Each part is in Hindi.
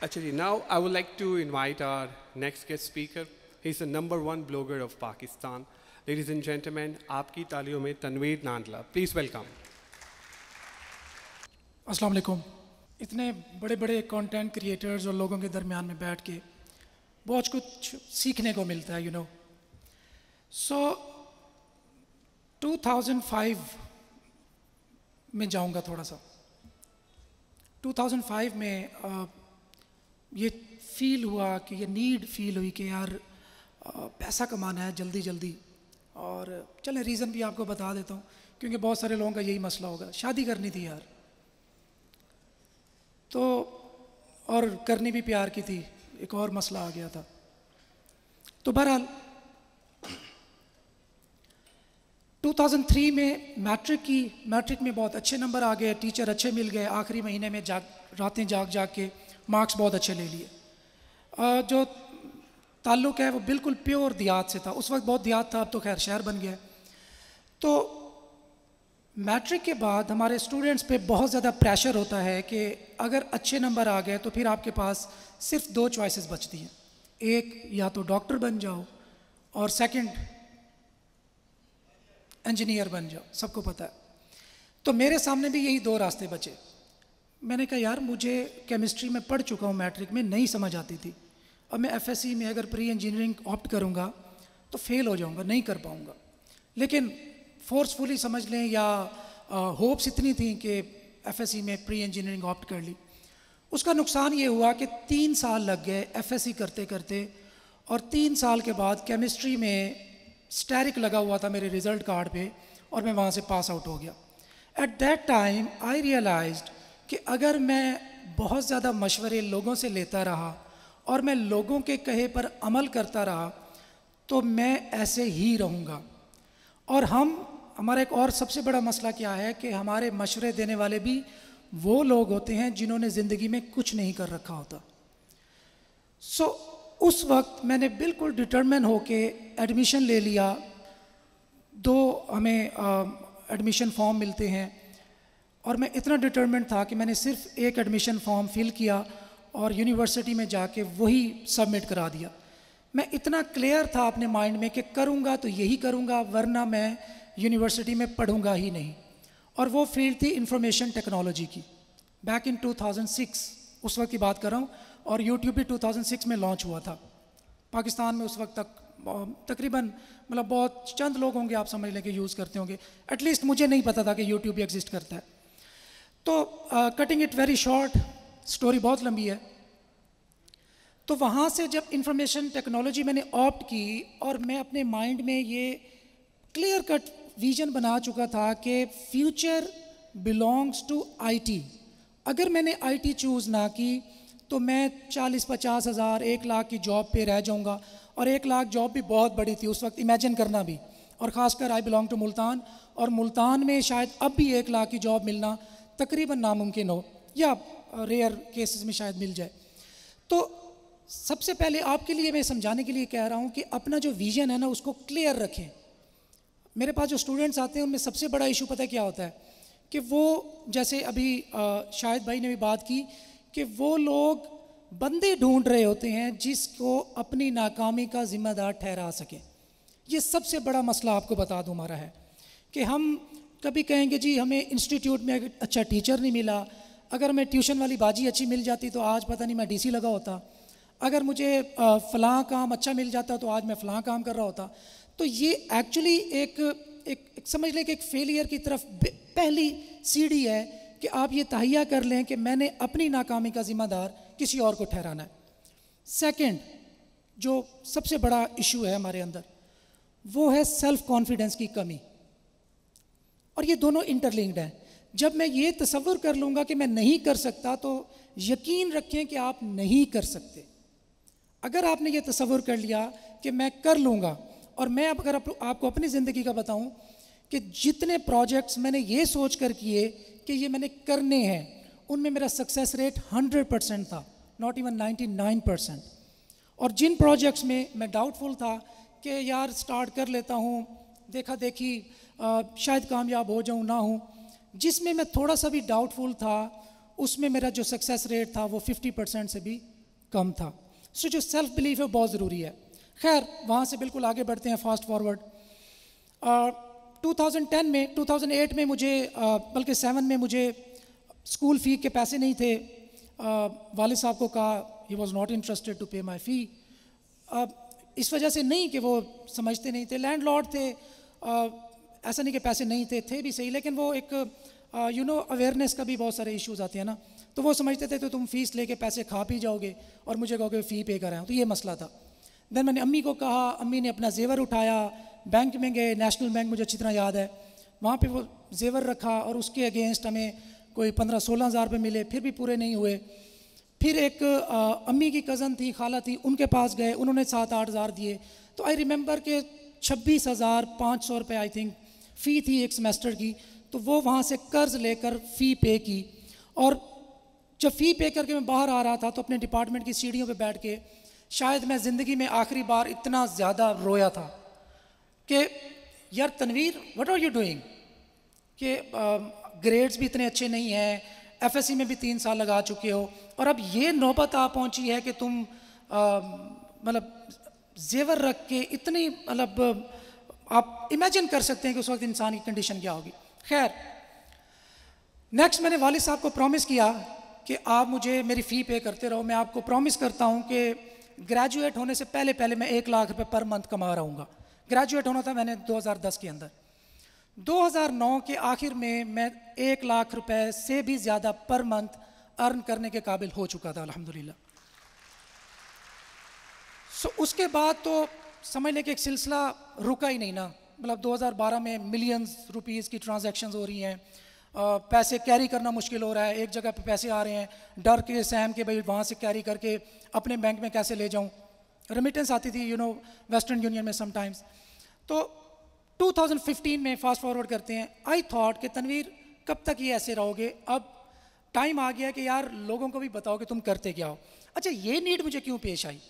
Actually, now I would like to invite our next guest speaker. He's the number one blogger of Pakistan. Ladies and gentlemen, aapki taliyo mein Tanveer Nandla. Please welcome. Assalamu alaikum. Itne bade bade content creators aur logon ke darmiyan mein baith ke bahut kuch seekhne ko milta hai, you know. So 2005 mein jaunga thoda sa. 2005 mein ये फील हुआ कि ये नीड फील हुई कि यार पैसा कमाना है जल्दी जल्दी और चलें रीज़न भी आपको बता देता हूँ क्योंकि बहुत सारे लोगों का यही मसला होगा शादी करनी थी यार तो और करनी भी प्यार की थी एक और मसला आ गया था तो बहरहाल 2003 में मैट्रिक की मैट्रिक में बहुत अच्छे नंबर आ गए टीचर अच्छे मिल गए आखिरी महीने में जाग रातें जाग जाग के मार्क्स बहुत अच्छे ले लिए जो ताल्लुक़ है वो बिल्कुल प्योर दियात से था उस वक्त बहुत दियात था अब तो खैर शहर बन गया तो मैट्रिक के बाद हमारे स्टूडेंट्स पे बहुत ज़्यादा प्रेशर होता है कि अगर अच्छे नंबर आ गए तो फिर आपके पास सिर्फ दो चॉइसेस बचती हैं एक या तो डॉक्टर बन जाओ और सेकंड इंजीनियर बन जाओ सबको पता है तो मेरे सामने भी यही दो रास्ते बचे मैंने कहा यार मुझे केमिस्ट्री में पढ़ चुका हूँ मैट्रिक में नहीं समझ आती थी अब मैं एफ में अगर प्री इंजीनियरिंग ऑप्ट करूँगा तो फेल हो जाऊँगा नहीं कर पाऊँगा लेकिन फोर्सफुली समझ लें या होप्स इतनी थी कि एफ में प्री इंजीनियरिंग ऑप्ट कर ली उसका नुकसान ये हुआ कि तीन साल लग गए एफ करते करते और तीन साल के बाद केमिस्ट्री में स्टैरिक लगा हुआ था मेरे रिज़ल्ट कार्ड पे और मैं वहाँ से पास आउट हो गया at that time I realized कि अगर मैं बहुत ज़्यादा मशवरे लोगों से लेता रहा और मैं लोगों के कहे पर अमल करता रहा तो मैं ऐसे ही रहूँगा और हम हमारा एक और सबसे बड़ा मसला क्या है कि हमारे मशवरे देने वाले भी वो लोग होते हैं जिन्होंने ज़िंदगी में कुछ नहीं कर रखा होता सो so, उस वक्त मैंने बिल्कुल डिटर्मिन होके एडमिशन ले लिया दो हमें एडमिशन फॉर्म मिलते हैं और मैं इतना डिटर्मेंट था कि मैंने सिर्फ एक एडमिशन फॉर्म फिल किया और यूनिवर्सिटी में जाके वही सबमिट करा दिया मैं इतना क्लियर था अपने माइंड में कि करूँगा तो यही करूँगा वरना मैं यूनिवर्सिटी में पढ़ूँगा ही नहीं और वो फील्ड थी इंफॉर्मेशन टेक्नोलॉजी की बैक इन 2006 उस वक्त की बात कर रहा हूँ और यूट्यूब भी 2006 में लॉन्च हुआ था पाकिस्तान में उस वक्त तक तकरीबन मतलब बहुत चंद लोग होंगे आप समझ लें कि यूज़ करते होंगे एटलीस्ट मुझे नहीं पता था कि यूट्यूब भी एग्जिस्ट करता है तो cutting it very short story बहुत लंबी है तो वहाँ से जब इंफॉर्मेशन टेक्नोलॉजी मैंने ऑप्ट की और मैं अपने माइंड में ये क्लियर कट विजन बना चुका था कि फ्यूचर बिलोंग्स टू आईटी अगर मैंने आईटी चूज़ ना की तो मैं चालीस पचास हज़ार एक लाख की जॉब पे रह जाऊँगा और एक लाख जॉब भी बहुत बड़ी थी उस वक्त इमेजिन करना भी और ख़ासकर आई बिलोंग टू मुल्तान और मुल्तान में शायद अब भी एक लाख की जॉब मिलना तकरीबन नामुमकिन हो या रेयर केसेस में शायद मिल जाए तो सबसे पहले आपके लिए मैं समझाने के लिए कह रहा हूँ कि अपना जो विजन है ना उसको क्लियर रखें मेरे पास जो स्टूडेंट्स आते हैं उनमें सबसे बड़ा इशू पता क्या होता है कि वो जैसे अभी शाहिद भाई ने भी बात की कि वो लोग बंदे ढूंढ रहे होते हैं जिसको अपनी नाकामी का जिम्मेदार ठहरा सकें ये सबसे बड़ा मसला आपको बता दूँ हमारा है कि हम कभी कहेंगे जी हमें इंस्टीट्यूट में अच्छा टीचर नहीं मिला अगर मैं ट्यूशन वाली बाजी अच्छी मिल जाती तो आज पता नहीं मैं डीसी लगा होता अगर मुझे फ़लाँ काम अच्छा मिल जाता तो आज मैं फ़लाँ काम कर रहा होता तो ये एक्चुअली एक एक, एक समझ लें कि एक फेलियर की तरफ पहली सीढ़ी है कि आप ये तहिया कर लें कि मैंने अपनी नाकामी का ज़िम्मेदार किसी और को ठहराना है सेकेंड जो सबसे बड़ा इशू है हमारे अंदर वो है सेल्फ कॉन्फिडेंस की कमी और ये दोनों इंटरलिंक्ड हैं जब मैं ये तस्वर कर लूँगा कि मैं नहीं कर सकता तो यकीन रखें कि आप नहीं कर सकते अगर आपने ये तस्वर कर लिया कि मैं कर लूँगा और मैं अगर आपको अपनी ज़िंदगी का बताऊँ कि जितने प्रोजेक्ट्स मैंने ये सोच कर किए कि ये मैंने करने हैं उनमें मेरा सक्सेस रेट 100 परसेंट था नॉट इवन 99 परसेंट और जिन प्रोजेक्ट्स में मैं डाउटफुल था कि यार स्टार्ट कर लेता हूँ देखा देखी शायद कामयाब हो जाऊँ ना हूँ जिसमें मैं थोड़ा सा भी डाउटफुल था उसमें मेरा जो सक्सेस रेट था वो 50 परसेंट से भी कम था सो so, जो सेल्फ बिलीफ है बहुत ज़रूरी है खैर वहाँ से बिल्कुल आगे बढ़ते हैं फास्ट फॉरवर्ड टू में 2008 में मुझे बल्कि सेवन में मुझे स्कूल फ़ी के पैसे नहीं थे uh, वाले साहब को कहा he was not interested to pay my फ़ी इस वजह से नहीं कि वो समझते नहीं थे लैंड थे ऐसा नहीं कि पैसे नहीं थे थे भी सही लेकिन वो एक यू नो अवेयरनेस का भी बहुत सारे इश्यूज आते हैं ना तो वो समझते थे तो तुम फीस लेके पैसे खा पी जाओगे और मुझे कहोगे फ़ी पे कराएं तो ये मसला था देन मैंने अम्मी को कहा अम्मी ने अपना जेवर उठाया बैंक में गए नेशनल बैंक मुझे अच्छी तरह याद है वहाँ पे वो जेवर रखा और उसके अगेंस्ट हमें कोई पंद्रह सोलह हज़ार रुपये मिले फिर भी पूरे नहीं हुए फिर एक आ, अम्मी की कज़न थी खाला थी उनके पास गए उन्होंने सात आठ हज़ार दिए तो आई रिमेंबर के छब्बीस हज़ार पाँच सौ रुपये आई थिंक फ़ी थी एक सेमेस्टर की तो वो वहाँ से कर्ज लेकर फ़ी पे की और जब फ़ी पे करके मैं बाहर आ रहा था तो अपने डिपार्टमेंट की सीढ़ियों पे बैठ के शायद मैं ज़िंदगी में आखिरी बार इतना ज़्यादा रोया था कि यार Tanveer what are you doing कि ग्रेड्स भी इतने अच्छे नहीं हैं एफ में भी तीन साल लगा चुके हो और अब ये नौबत आ पहुँची है कि तुम मतलब जेवर रख के इतनी मतलब आप इमेजिन कर सकते हैं कि उस वक्त इंसान की कंडीशन क्या होगी खैर नेक्स्ट मैंने वालिद साहब को प्रॉमिस किया कि आप मुझे मेरी फ़ी पे करते रहो मैं आपको प्रॉमिस करता हूँ कि ग्रेजुएट होने से पहले पहले मैं एक लाख रुपये पर मंथ कमा रहूँगा ग्रेजुएट होना था मैंने 2010 के अंदर 2009 के आखिर में मैं एक लाख रुपए से भी ज़्यादा पर मंथ अर्न करने के काबिल हो चुका था अलहमदिल्ला सो so, उसके बाद तो समझ लें कि एक सिलसिला रुका ही नहीं ना मतलब 2012 में मिलियंस रुपीस की ट्रांजैक्शंस हो रही हैं पैसे कैरी करना मुश्किल हो रहा है एक जगह पे पैसे आ रहे हैं डर के सहम के भाई वहाँ से कैरी करके अपने बैंक में कैसे ले जाऊँ रेमिटेंस आती थी यू नो वेस्टर्न यूनियन में समटाइम्स तो 2015 में फास्ट फॉरवर्ड करते हैं आई थॉट कि तनवीर कब तक ये ऐसे रहोगे अब टाइम आ गया कि यार लोगों को भी बताओ कि तुम करते क्या हो अच्छा ये नीड मुझे क्यों पेश आई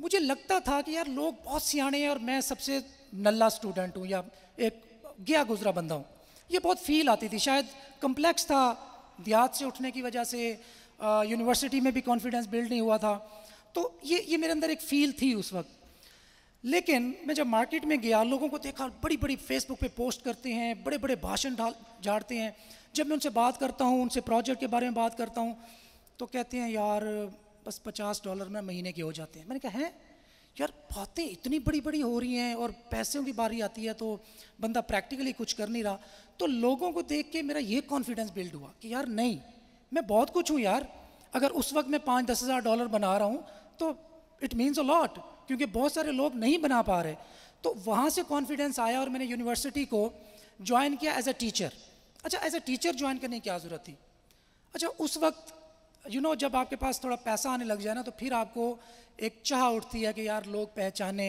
मुझे लगता था कि यार लोग बहुत सियाने हैं और मैं सबसे नल्ला स्टूडेंट हूँ या एक गया गुजरा बंदा हूँ ये बहुत फील आती थी शायद कम्प्लेक्स था देहात से उठने की वजह से यूनिवर्सिटी में भी कॉन्फिडेंस बिल्ड नहीं हुआ था तो ये ये मेरे अंदर एक फील थी उस वक्त लेकिन मैं जब मार्केट में गया लोगों को देखा बड़ी बड़ी फेसबुक पे पोस्ट करते हैं बड़े बड़े भाषण ढाल झाड़ते हैं जब मैं उनसे बात करता हूँ उनसे प्रोजेक्ट के बारे में बात करता हूँ तो कहते हैं यार बस पचास डॉलर में महीने के हो जाते हैं मैंने कहा है यार बातें इतनी बड़ी बड़ी हो रही हैं और पैसों की बारी आती है तो बंदा प्रैक्टिकली कुछ कर नहीं रहा तो लोगों को देख के मेरा ये कॉन्फिडेंस बिल्ड हुआ कि यार नहीं मैं बहुत कुछ हूँ यार अगर उस वक्त मैं पाँच दस हज़ार डॉलर बना रहा हूँ तो इट मीन्स अ लॉट क्योंकि बहुत सारे लोग नहीं बना पा रहे तो वहाँ से कॉन्फिडेंस आया और मैंने यूनिवर्सिटी को ज्वाइन किया एज अ टीचर अच्छा एज अ टीचर ज्वाइन करने की क्या ज़रूरत थी अच्छा उस वक्त यू you नो know, जब आपके पास थोड़ा पैसा आने लग जाए ना तो फिर आपको एक चाह उठती है कि यार लोग पहचाने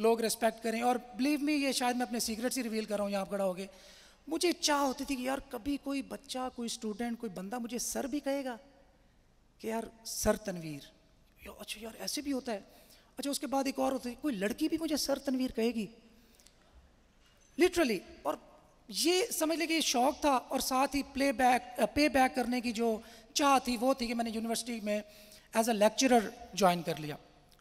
लोग रिस्पेक्ट करें और बिलीव मी ये शायद मैं अपने सीक्रेट से रिवील कर रहा हूँ यहाँ खड़ा गए मुझे चाह होती थी कि यार कभी कोई बच्चा कोई स्टूडेंट कोई बंदा मुझे सर भी कहेगा कि यार सर तनवीर यार अच्छा यार ऐसे भी होता है अच्छा उसके बाद एक और होती कोई लड़की भी मुझे सर तनवीर कहेगी लिटरली और ये समझ लें कि शौक़ था और साथ ही प्ले बैक पे बैक करने की जो चाह थी वो थी कि मैंने यूनिवर्सिटी में एज अ लेक्चरर ज्वाइन कर लिया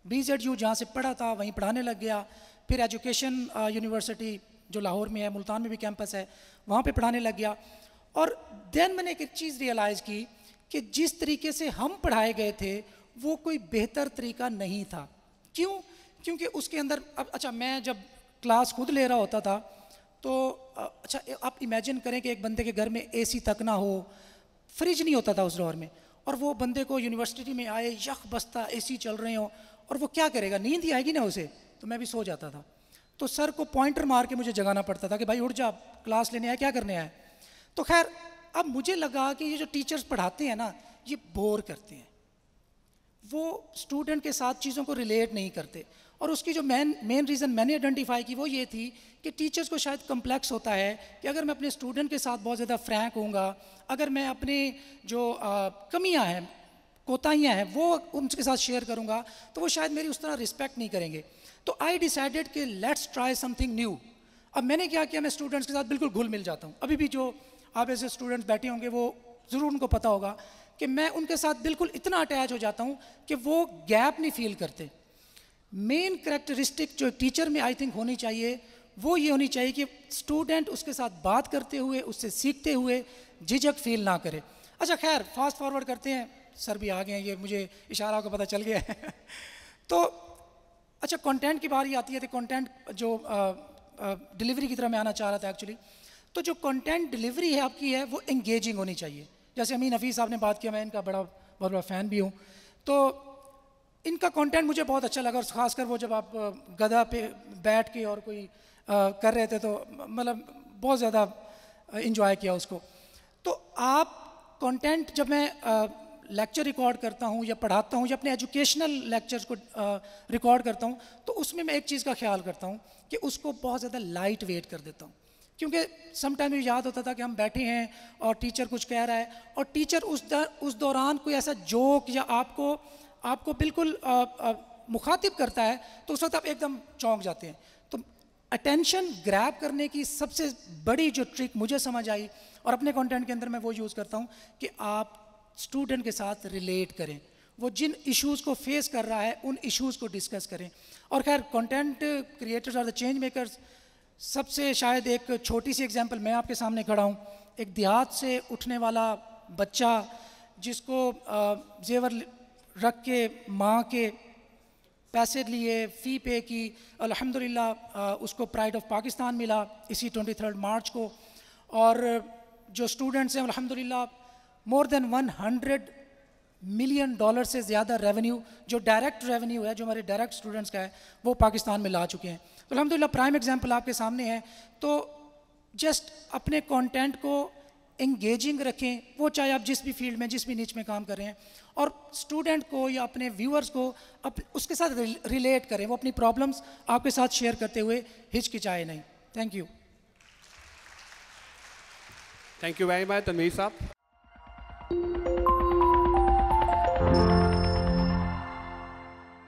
बी जेड यू जहाँ से पढ़ा था वहीं पढ़ाने लग गया फिर एजुकेशन यूनिवर्सिटी जो लाहौर में है मुल्तान में भी कैंपस है वहाँ पे पढ़ाने लग गया और देन मैंने एक चीज़ रियलाइज़ की कि जिस तरीके से हम पढ़ाए गए थे वो कोई बेहतर तरीका नहीं था क्यों क्योंकि उसके अंदर अब अच्छा मैं जब क्लास खुद ले रहा होता था तो अच्छा आप इमेजिन करें कि एक बंदे के घर में एसी तक ना हो फ्रिज नहीं होता था उस दौर में और वो बंदे को यूनिवर्सिटी में आए यख बस्ता एसी चल रहे हो और वो क्या करेगा नींद ही आएगी ना उसे तो मैं भी सो जाता था तो सर को पॉइंटर मार के मुझे जगाना पड़ता था कि भाई उठ जा क्लास लेने आए क्या करने आए तो खैर अब मुझे लगा कि ये जो टीचर्स पढ़ाते हैं ना ये बोर करते हैं वो स्टूडेंट के साथ चीज़ों को रिलेट नहीं करते और उसकी जो मेन मेन रीज़न मैंने आइडेंटिफाई की वो ये थी कि टीचर्स को शायद कम्प्लेक्स होता है कि अगर मैं अपने स्टूडेंट के साथ बहुत ज़्यादा फ्रैंक हूँगा अगर मैं अपने जो कमियाँ हैं कोताहियाँ हैं वो उनके साथ शेयर करूँगा तो वो शायद मेरी उस तरह रिस्पेक्ट नहीं करेंगे तो आई डिसाइडेड कि लेट्स ट्राई समथिंग न्यू अब मैंने क्या किया मैं स्टूडेंट्स के साथ बिल्कुल घुल मिल जाता हूँ अभी भी जो आप ऐसे स्टूडेंट्स बैठे होंगे वो ज़रूर उनको पता होगा कि मैं उनके साथ बिल्कुल इतना अटैच हो जाता हूँ कि वो गैप नहीं फील करते मेन करेक्टरिस्टिक जो टीचर में आई थिंक होनी चाहिए वो ये होनी चाहिए कि स्टूडेंट उसके साथ बात करते हुए उससे सीखते हुए झिझक फील ना करे अच्छा खैर फास्ट फॉरवर्ड करते हैं सर भी आ गए हैं ये मुझे इशारा का पता चल गया है तो अच्छा कंटेंट की बारी आती है तो कंटेंट जो डिलीवरी की तरह मैं आना चाह रहा था एक्चुअली तो जो कंटेंट डिलीवरी है आपकी है वो इंगेजिंग होनी चाहिए जैसे अमीन हफीज़ साहब ने बात किया मैं इनका बड़ा बहुत बड़ा फ़ैन भी हूँ तो इनका कंटेंट मुझे बहुत अच्छा लगा और ख़ासकर वो जब आप गधा पे बैठ के और कोई आ, कर रहे थे तो मतलब बहुत ज़्यादा इन्जॉय किया उसको तो आप कंटेंट जब मैं लेक्चर रिकॉर्ड करता हूँ या पढ़ाता हूँ या अपने एजुकेशनल लेक्चर को रिकॉर्ड करता हूँ तो उसमें मैं एक चीज़ का ख्याल करता हूँ कि उसको बहुत ज़्यादा लाइट वेट कर देता हूँ क्योंकि समटाइम ये याद होता था कि हम बैठे हैं और टीचर कुछ कह रहा है और टीचर उस दर, उस दौरान कोई ऐसा जोक या आपको आपको बिल्कुल आ, आ, मुखातिब करता है तो उस वक्त आप एकदम चौंक जाते हैं तो अटेंशन ग्रैब करने की सबसे बड़ी जो ट्रिक मुझे समझ आई और अपने कंटेंट के अंदर मैं वो यूज़ करता हूँ कि आप स्टूडेंट के साथ रिलेट करें वो जिन इश्यूज़ को फेस कर रहा है उन इश्यूज़ को डिस्कस करें और खैर कंटेंट क्रिएटर्स और द चेंज मेकर्स सबसे शायद एक छोटी सी एग्जांपल मैं आपके सामने खड़ा हूँ एक देहात से उठने वाला बच्चा जिसको जेवर रख के माँ के पैसे लिए फ़ी पे की अल्हम्दुलिल्लाह उसको प्राइड ऑफ पाकिस्तान मिला इसी 23 मार्च को और जो स्टूडेंट्स हैं अल्हम्दुलिल्लाह मोर देन 100 मिलियन डॉलर से ज़्यादा रेवेन्यू जो डायरेक्ट रेवेन्यू है जो हमारे डायरेक्ट स्टूडेंट्स का है वो पाकिस्तान में ला चुके हैं तो अलहमदिल्ला प्राइम एग्जाम्पल आपके सामने है तो जस्ट अपने कॉन्टेंट को इंगेजिंग रखें वो चाहे आप जिस भी फील्ड में जिस भी नीच में काम कर रहे हैं और स्टूडेंट को या अपने व्यूअर्स को अप, उसके साथ रिलेट करें वो अपनी प्रॉब्लम्स आपके साथ शेयर करते हुए हिचकिचाए नहीं thank you thank you very much Tanveer साहब